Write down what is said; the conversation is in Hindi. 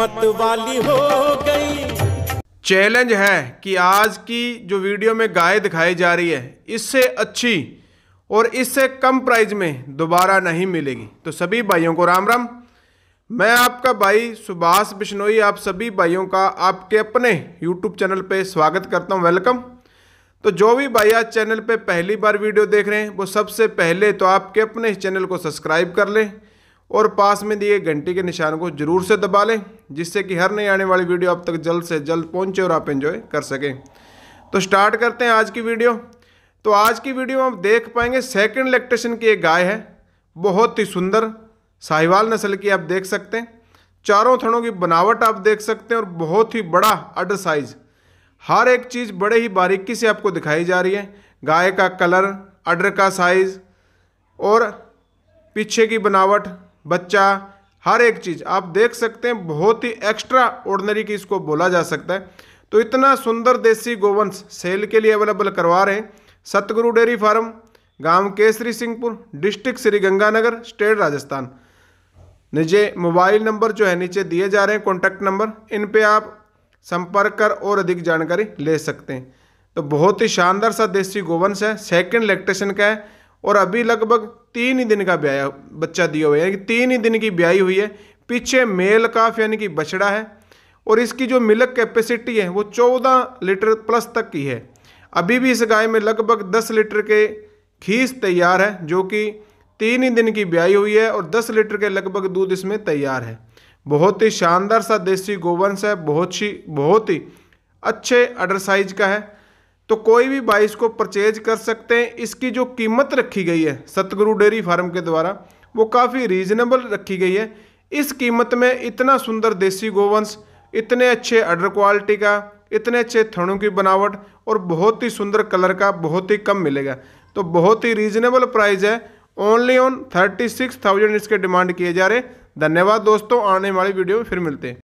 हिम्मत वाली हो गई चैलेंज है कि आज की जो वीडियो में गाय दिखाई जा रही है इससे अच्छी और इससे कम प्राइस में दोबारा नहीं मिलेगी तो सभी भाइयों को राम राम मैं आपका भाई सुभाष बिश्नोई आप सभी भाइयों का आपके अपने यूट्यूब चैनल पे स्वागत करता हूं वेलकम तो जो भी भाई आज चैनल पे पहली बार वीडियो देख रहे हैं वो सबसे पहले तो आपके अपने चैनल को सब्सक्राइब कर लें और पास में दिए घंटे के निशान को जरूर से दबा लें जिससे कि हर नई आने वाली वीडियो आप तक जल्द से जल्द पहुंचे और आप एंजॉय कर सकें तो स्टार्ट करते हैं आज की वीडियो तो आज की वीडियो में आप देख पाएंगे सेकंड इलेक्ट्रेशन की एक गाय है बहुत ही सुंदर साहिवाल नस्ल की आप देख सकते हैं चारों थनों की बनावट आप देख सकते हैं और बहुत ही बड़ा अड साइज हर एक चीज़ बड़े ही बारीकी से आपको दिखाई जा रही है गाय का कलर अडर का साइज़ और पीछे की बनावट बच्चा हर एक चीज़ आप देख सकते हैं बहुत ही एक्स्ट्रा ऑर्डनरी की इसको बोला जा सकता है तो इतना सुंदर देसी गोवंश सेल के लिए अवेलेबल करवा रहे हैं सतगुरु डेयरी फार्म गांव केसरी सिंहपुर डिस्ट्रिक्ट श्री गंगानगर स्टेट राजस्थान निजे मोबाइल नंबर जो है नीचे दिए जा रहे हैं कॉन्टैक्ट नंबर इन पर आप संपर्क कर और अधिक जानकारी ले सकते हैं तो बहुत ही शानदार सा देसी गोवंश है सेकेंड इलेक्ट्रेशन का है और अभी लगभग तीन ही दिन का ब्याया बच्चा दिया हुआ है यानी कि तीन ही दिन की ब्याई हुई है पीछे मेल काफ यानी कि बछड़ा है और इसकी जो मिल्क कैपेसिटी है वो चौदह लीटर प्लस तक की है अभी भी इस गाय में लगभग दस लीटर के खीस तैयार है जो कि तीन ही दिन की ब्याई हुई है और दस लीटर के लगभग दूध इसमें तैयार है बहुत ही शानदार सा देसी गोवंश है बहुत ही बहुत ही अच्छे अडर साइज का है तो कोई भी बाई इसको परचेज कर सकते हैं इसकी जो कीमत रखी गई है सतगुरु डेयरी फार्म के द्वारा वो काफ़ी रीजनेबल रखी गई है इस कीमत में इतना सुंदर देसी गोवंश इतने अच्छे अडर क्वालिटी का इतने अच्छे थड़ों की बनावट और बहुत ही सुंदर कलर का बहुत ही कम मिलेगा तो बहुत ही रीजनेबल प्राइस है only on thirty six thousand इसके डिमांड किए जा रहे धन्यवाद दोस्तों आने वाली वीडियो में फिर मिलते हैं